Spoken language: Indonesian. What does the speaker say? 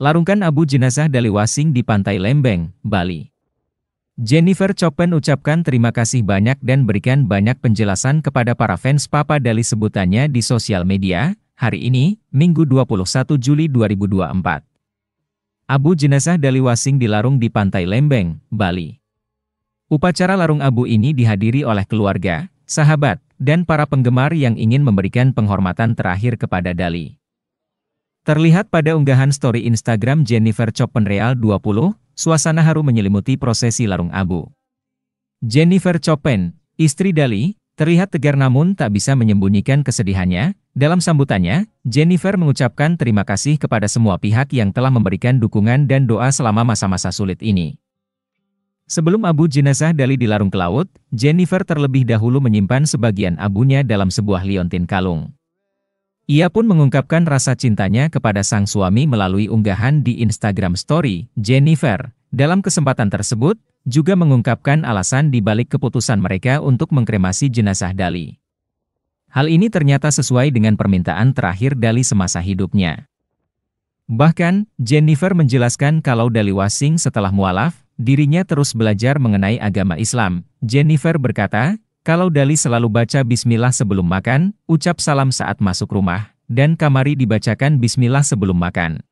Larungkan abu jenazah Dali Wasing di Pantai Lembeng, Bali. Jennifer Chopin ucapkan terima kasih banyak dan berikan banyak penjelasan kepada para fans Papa Dali sebutannya di sosial media, hari ini, Minggu 21 Juli 2024. Abu jenazah Dali Wasing dilarung di Pantai Lembeng, Bali. Upacara larung abu ini dihadiri oleh keluarga, sahabat, dan para penggemar yang ingin memberikan penghormatan terakhir kepada Dali. Terlihat pada unggahan story Instagram Jennifer Chopenreal 20, suasana haru menyelimuti prosesi larung abu. Jennifer Chopin, istri Dali, terlihat tegar namun tak bisa menyembunyikan kesedihannya. Dalam sambutannya, Jennifer mengucapkan terima kasih kepada semua pihak yang telah memberikan dukungan dan doa selama masa-masa sulit ini. Sebelum abu jenazah Dali dilarung ke laut, Jennifer terlebih dahulu menyimpan sebagian abunya dalam sebuah liontin kalung. Ia pun mengungkapkan rasa cintanya kepada sang suami melalui unggahan di Instagram Story, Jennifer. Dalam kesempatan tersebut, juga mengungkapkan alasan di balik keputusan mereka untuk mengkremasi jenazah Dali. Hal ini ternyata sesuai dengan permintaan terakhir Dali semasa hidupnya. Bahkan, Jennifer menjelaskan kalau Dali wasing setelah mualaf, dirinya terus belajar mengenai agama Islam. Jennifer berkata, kalau Dali selalu baca bismillah sebelum makan, ucap salam saat masuk rumah, dan kamari dibacakan bismillah sebelum makan.